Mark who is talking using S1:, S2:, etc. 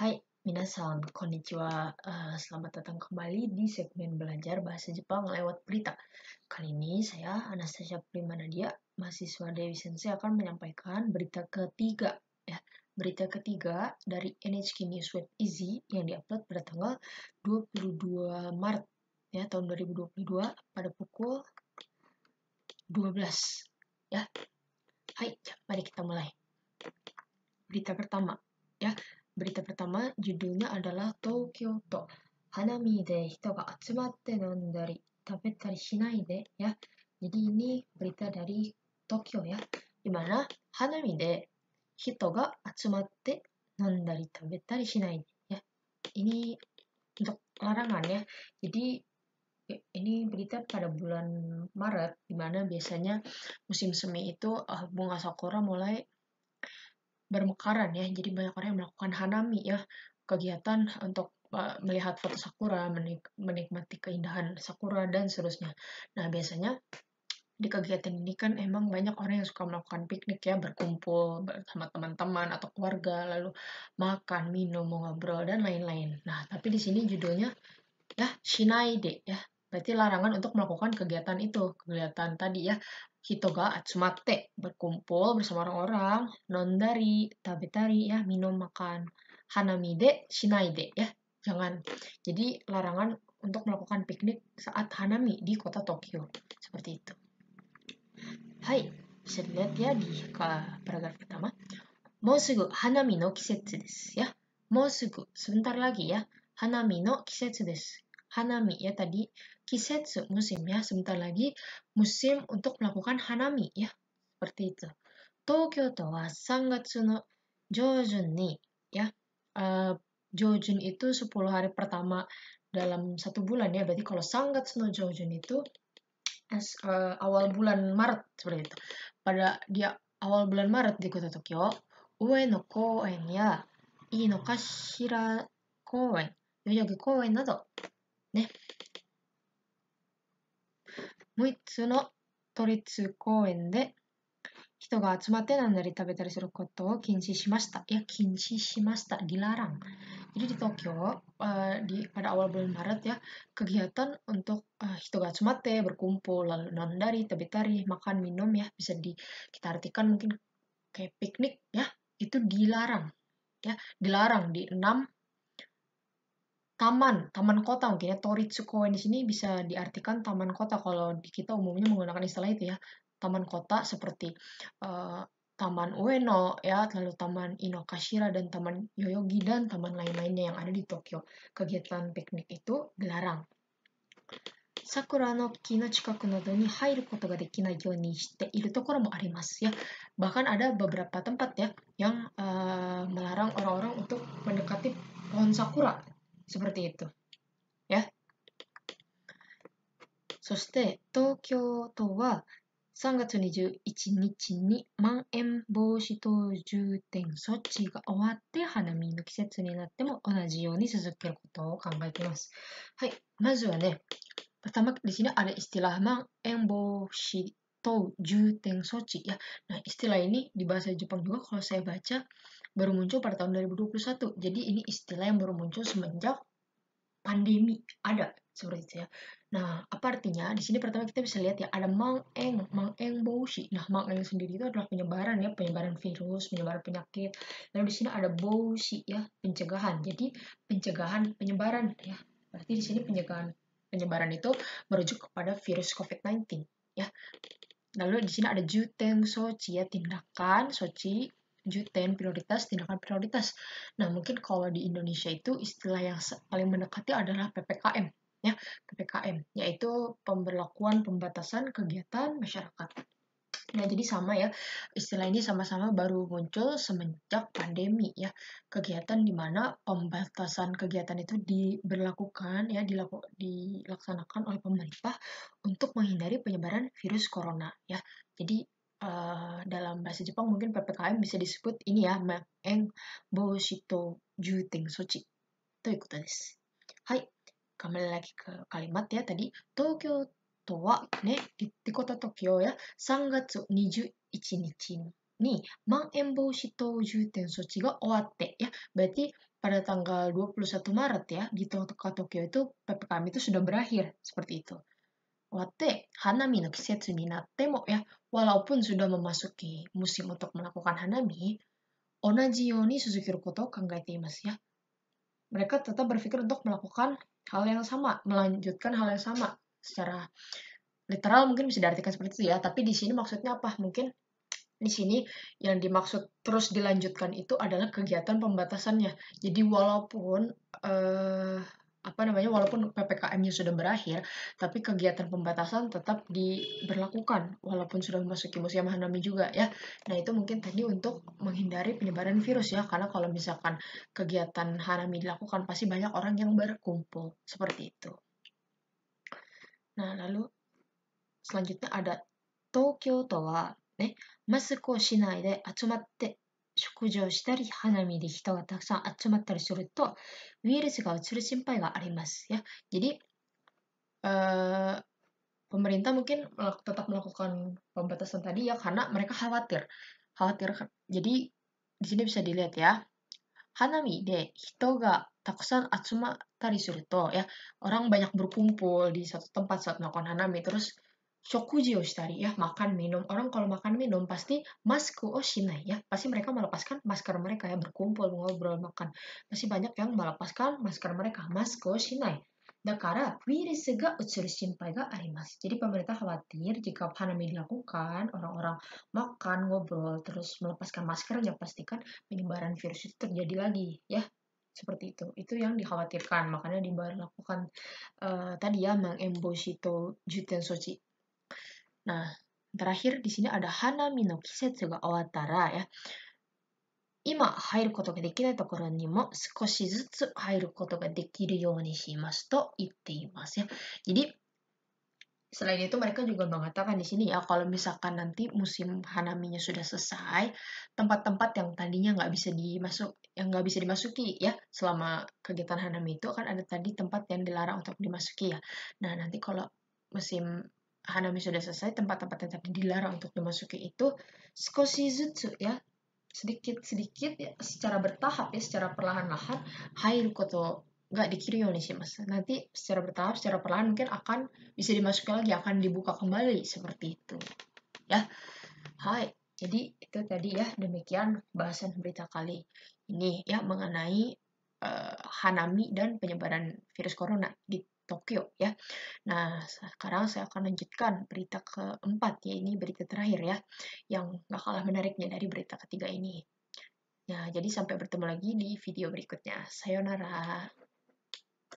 S1: Hai, minasan, konnichiwa. Uh, selamat datang kembali di segmen belajar bahasa Jepang lewat berita. Kali ini saya, Anastasia Nadia mahasiswa Dewi Sensei akan menyampaikan berita ketiga. Ya, berita ketiga dari NHK News Web Easy yang diupload pada tanggal 22 Maret ya tahun 2022 pada pukul 12 ya. Hai, ya, mari kita mulai. Berita pertama ya Berita pertama judulnya adalah Tokyo to Hanami de hito ga atsumatte nondari tabetari shinai de ya. Jadi ini berita dari Tokyo ya. mana Hanami de hito ga atsumatte nondari tabetari shinai ya. Ini untuk larangan ya. Jadi e, ini berita pada bulan Maret, di mana biasanya musim semi itu ah, bunga sakura mulai bermekaran ya. Jadi banyak orang yang melakukan hanami ya, kegiatan untuk eh, melihat foto sakura, menik menikmati keindahan sakura dan seterusnya. Nah, biasanya di kegiatan ini kan emang banyak orang yang suka melakukan piknik ya, berkumpul bersama teman-teman atau keluarga, lalu makan, minum, ngobrol dan lain-lain. Nah, tapi di sini judulnya ya shinai de ya. Berarti larangan untuk melakukan kegiatan itu, kegiatan tadi ya, 人が集まって berkumpul bersama orang-orang nondari tabetari ya minum makan hanamide shinaide shinai de ya jangan jadi larangan untuk melakukan piknik saat hanami di kota Tokyo seperti itu hai bisa dilihat ya di paragraf pertama sugu hanami no kisetsu desu ya sugu sebentar lagi ya hanami no kisetsu desu hanami ya tadi kisetsu ya sebentar lagi musim untuk melakukan hanami ya seperti itu Tokyo to wa sangatsu no jojun ni ya uh, eh, jojun itu 10 hari pertama dalam satu bulan ya berarti kalau sangatsu no jojun itu as, uh, awal bulan Maret seperti itu pada dia awal bulan Maret di kota Tokyo ue no koen ya i no kashira koen Yoyogi Koen nado ね。6つの都立公園で人が集まって飲んだり食べたりすることを禁止しました。いや、禁止しました。Dilarang. Jadi di Tokyo uh, di pada awal bulan Maret ya kegiatan untuk uh, hitoga tsumate berkumpul lalu nandari, tari makan, minum ya bisa di kita artikan mungkin kayak piknik ya itu dilarang ya dilarang di enam taman, taman kota mungkin ya. Toritsukoen di sini bisa diartikan taman kota kalau kita umumnya menggunakan istilah itu ya. Taman kota seperti uh, Taman Ueno ya, lalu Taman Inokashira dan Taman Yoyogi dan taman lain-lainnya yang ada di Tokyo. Kegiatan piknik itu dilarang. Sakura no ki no chikaku no do ni hairu koto ga dekinai yo ni shite iru tokoro mo arimasu ya. Bahkan ada beberapa tempat ya yang uh, melarang orang-orang untuk mendekati pohon sakura seperti itu ya そして東京都は3月21日にまん延防止等重点措置が終わって花見の季節になっても同じように続けることを考えています。はい、まずはね、またですね、あれ、ステラまん延防止等重点措置。いステラに、リバーサル・ジュパンドが、これを言うと、baru muncul pada tahun 2021. Jadi ini istilah yang baru muncul semenjak pandemi ada seperti itu ya. Nah, apa artinya? Di sini pertama kita bisa lihat ya ada Mang Eng, Mang Eng Boushi. Nah, Mang Eng sendiri itu adalah penyebaran ya, penyebaran virus, penyebaran penyakit. Lalu di sini ada Boushi ya, pencegahan. Jadi pencegahan penyebaran ya. Berarti di sini pencegahan penyebaran itu merujuk kepada virus COVID-19 ya. Lalu di sini ada juteng Sochi ya tindakan Sochi UTN prioritas, tindakan prioritas. Nah, mungkin kalau di Indonesia itu istilah yang paling mendekati adalah PPKM, ya, PPKM, yaitu pemberlakuan pembatasan kegiatan masyarakat. Nah, jadi sama ya, istilah ini sama-sama baru muncul semenjak pandemi ya. Kegiatan di mana pembatasan kegiatan itu diberlakukan ya, dilaku, dilaksanakan oleh pemerintah untuk menghindari penyebaran virus corona ya. Jadi uh, dalam bahasa Jepang mungkin PPKM bisa disebut ini ya, Maken Boshito Juting Sochi. Itu ikutan des. Hai, kembali lagi ke kalimat ya tadi. Tokyo to wa ne, di kota Tokyo ya, 3 ga 21 ya. berarti pada tanggal 21 Maret ya, di kota Tokyo itu PPKM itu sudah berakhir, seperti itu. Wate, Hanami no Kisetsu ni mo ya, walaupun sudah memasuki musim untuk melakukan Hanami, yo ni Suzukiru Koto imasu ya. Mereka tetap berpikir untuk melakukan hal yang sama, melanjutkan hal yang sama secara literal mungkin bisa diartikan seperti itu ya, tapi di sini maksudnya apa? Mungkin di sini yang dimaksud terus dilanjutkan itu adalah kegiatan pembatasannya. Jadi walaupun eh, apa namanya walaupun PPKM-nya sudah berakhir tapi kegiatan pembatasan tetap diberlakukan walaupun sudah memasuki musim Hanami juga ya. Nah, itu mungkin tadi untuk menghindari penyebaran virus ya karena kalau misalkan kegiatan Hanami dilakukan pasti banyak orang yang berkumpul seperti itu. Nah, lalu selanjutnya ada Tokyo to wa ne eh, masuko shinai de atsumatte 食事をしたり、花見で人がたくさん集まったりすると、ウイルスがうつる心配があります ya. Jadi pemerintah mungkin tetap melakukan pembatasan tadi ya karena mereka khawatir. Khawatir. Jadi di sini bisa dilihat ya. Hanami de hito ga takusan atsuma tari suruto ya. Orang banyak berkumpul di satu tempat saat melakukan hanami terus ya makan minum orang kalau makan minum pasti masku oshinai oh, ya pasti mereka melepaskan masker mereka ya berkumpul ngobrol makan pasti banyak yang melepaskan masker mereka masku oshinai oh, Dakara, virus ga utsuru shinpai ga arimasu. Jadi pemerintah khawatir jika pandemi dilakukan, orang-orang makan, ngobrol, terus melepaskan maskernya, pastikan penyebaran virus itu terjadi lagi, ya seperti itu itu yang dikhawatirkan makanya diberlakukan uh, tadi ya mengembosito juten soci Nah, terakhir di sini ada Hanami no kisetsu ga awatara ya. ya. Jadi selain itu mereka juga mengatakan di sini ya kalau misalkan nanti musim hanaminya sudah selesai, tempat-tempat yang tadinya nggak bisa dimasuk yang nggak bisa dimasuki ya selama kegiatan hanami itu akan ada tadi tempat yang dilarang untuk dimasuki ya. Nah nanti kalau musim Hanami sudah selesai, tempat-tempat yang tadi dilarang untuk dimasuki itu Skoshizutsu ya, sedikit-sedikit ya, secara bertahap ya, secara perlahan-lahan Hairu koto nggak sih mas. Nanti secara bertahap, secara perlahan mungkin akan bisa dimasuki lagi, akan dibuka kembali seperti itu. Ya, hai. Jadi itu tadi ya demikian bahasan berita kali ini ya mengenai uh, Hanami dan penyebaran virus corona di gitu. Tokyo ya. Nah, sekarang saya akan lanjutkan berita keempat ya ini berita terakhir ya yang gak kalah menariknya dari berita ketiga ini. Nah, jadi sampai bertemu lagi di video berikutnya. Sayonara.